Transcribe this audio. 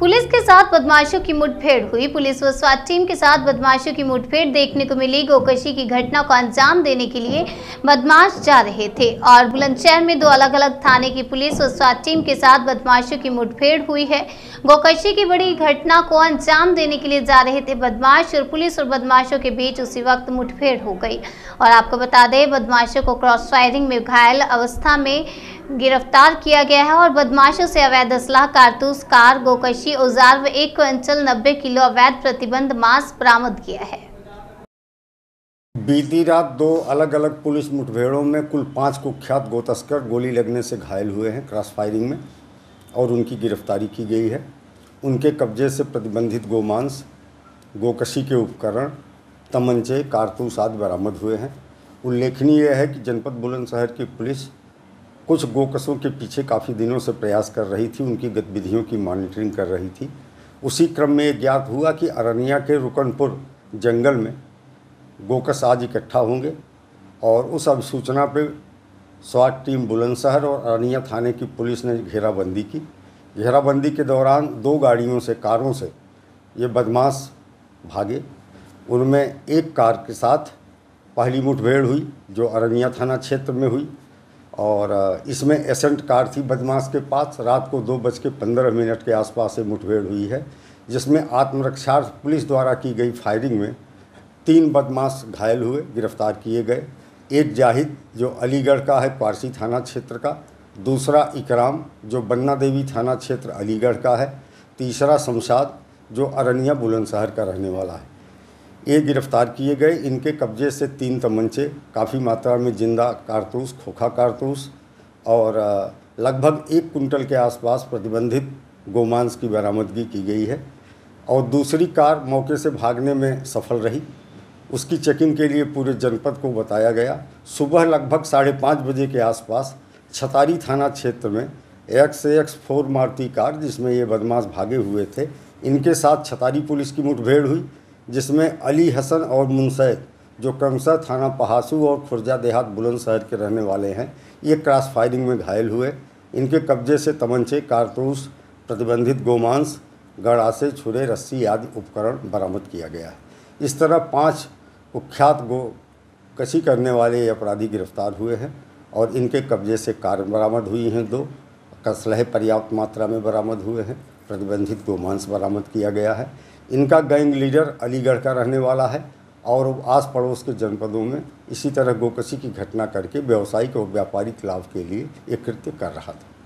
police के साथ बदमाशों की मुठभेड़ हुई पुलिस व स्वास्थ्य टीम के साथ बदमाशों की मुठभेड़ देखने को मिली गोकशी की घटना को अंजाम देने के लिए बदमाश जा रहे थे और बुलंदशहर में दो अलग अलग थाने की पुलिस व स्वास्थ्य टीम के साथ बदमाशों की मुठभेड़ हुई है गोकशी की बड़ी घटना को अंजाम देने के लिए जा रहे थे बदमाश और पुलिस और बदमाशों के बीच उसी वक्त मुठभेड़ हो गई और आपको बता दें बदमाशों को क्रॉस फायरिंग में घायल अवस्था में गिरफ्तार किया गया है और बदमाशों से अवैध असलाह कारतूस कार गोकशी के औजार व एक क्विंटल नब्बे किलो अवैध प्रतिबंध मांस बरामद किया है बीती रात दो अलग अलग पुलिस मुठभेड़ों में कुल पाँच कुख्यात गोतस्कर गोली लगने से घायल हुए हैं क्रॉस फायरिंग में और उनकी गिरफ्तारी की गई है उनके कब्जे से प्रतिबंधित गोमांस गोकशी के उपकरण तमंचे कारतूस आदि बरामद हुए हैं उल्लेखनीय है कि जनपद बुलंदशहर की पुलिस कुछ गोकसों के पीछे काफ़ी दिनों से प्रयास कर रही थी उनकी गतिविधियों की मॉनिटरिंग कर रही थी उसी क्रम में ज्ञात हुआ कि अरनिया के रुकनपुर जंगल में गोकस आज इकट्ठा होंगे और उस अभिसूचना पर स्वाट टीम बुलंदशहर और अरनिया थाने की पुलिस ने घेराबंदी की घेराबंदी के दौरान दो गाड़ियों से कारों से ये बदमाश भागे उनमें एक कार के साथ पहली मुठभेड़ हुई जो अरनिया थाना क्षेत्र में हुई और इसमें एसेंट कार थी बदमाश के पास रात को दो बज के पंद्रह मिनट के आसपास से मुठभेड़ हुई है जिसमें आत्मरक्षार्थ पुलिस द्वारा की गई फायरिंग में तीन बदमाश घायल हुए गिरफ्तार किए गए एक जाहिद जो अलीगढ़ का है पारसी थाना क्षेत्र का दूसरा इकराम जो बन्ना देवी थाना क्षेत्र अलीगढ़ का है तीसरा शमशाद जो अरनिया बुलंदशहर का रहने वाला है ये गिरफ्तार किए गए इनके कब्जे से तीन तमंचे काफ़ी मात्रा में जिंदा कारतूस खोखा कारतूस और लगभग एक कुंटल के आसपास प्रतिबंधित गोमांस की बरामदगी की गई है और दूसरी कार मौके से भागने में सफल रही उसकी चेकिंग के लिए पूरे जनपद को बताया गया सुबह लगभग साढ़े पाँच बजे के आसपास छतारी थाना क्षेत्र में X X four Maruti car जिसमें ये बदमाश भागे हुए थे इनके साथ छतारी पुलिस की मुठभेड़ हुई जिसमें अली हसन और मुनसैद जो क्रमशः थाना पहासू और खुर्जा देहात बुलंदशहर के रहने वाले हैं ये क्रॉस फायरिंग में घायल हुए इनके कब्जे से तमंचे कारतूस प्रतिबंधित गोमांस गड़ासे छुरे रस्सी आदि उपकरण बरामद किया गया है इस तरह पांच कुख्यात गो कशी करने वाले ये अपराधी गिरफ्तार हुए हैं और इनके कब्जे से कार बरामद हुई हैं दो कसलहे पर्याप्त मात्रा में बरामद हुए हैं प्रतिबंधित गोमांस बरामद किया गया है इनका गैंग लीडर अलीगढ़ का रहने वाला है और आस पड़ोस के जनपदों में इसी तरह गोकसी की घटना करके व्यावसायिक और व्यापारिक लाभ के लिए एक कृत्य कर रहा था